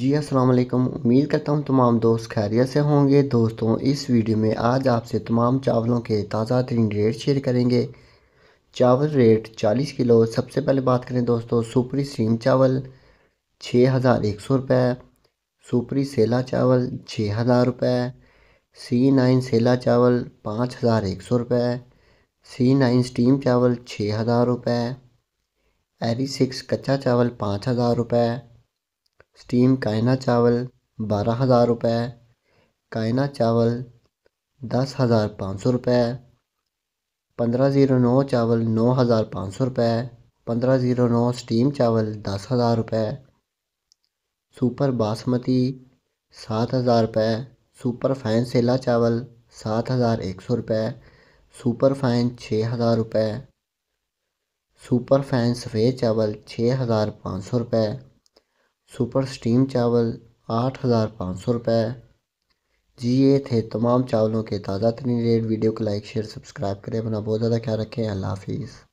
जी अस्सलाम वालेकुम उम्मीद करता हूँ तमाम दोस्त खैरियत से होंगे दोस्तों इस वीडियो में आज आपसे तमाम चावलों के ताज़ा तरीन रेट शेयर करेंगे चावल रेट 40 किलो सबसे पहले बात करें दोस्तों सुपरी स्टीम चावल छः हज़ार एक सौ सुपरी सेला चावल छः हज़ार रुपये सी नाइन सेला चावल पाँच हज़ार एक सौ सी नाइन स्टीम चावल छः हज़ार रुपये एरी सिक्स कच्चा चावल पाँच हज़ार रुपये स्टीम कायना चावल बारह हज़ार रुपये कायना चावल दस हज़ार पाँच सौ रुपये पंद्रह ज़ीरो नौ चावल नौ हज़ार पाँच सौ रुपये पंद्रह ज़ीरो नौ स्टीम चावल दस हज़ार रुपये सुपर बासमती सात हज़ार रुपये सुपर फाइन सेला चावल सात हज़ार एक सौ रुपये सुपर फाइन छः हज़ार रुपये सुपर फाइन सफ़ेद चावल छः हज़ार पाँच सौ रुपये सुपर स्टीम चावल आठ हज़ार पाँच सौ रुपये जी ये थे तमाम चावलों के ताज़ा तरीन रेट वीडियो को लाइक शेयर सब्सक्राइब करें अपना बहुत ज़्यादा ख्याल रखें अल्लाह हाफिज़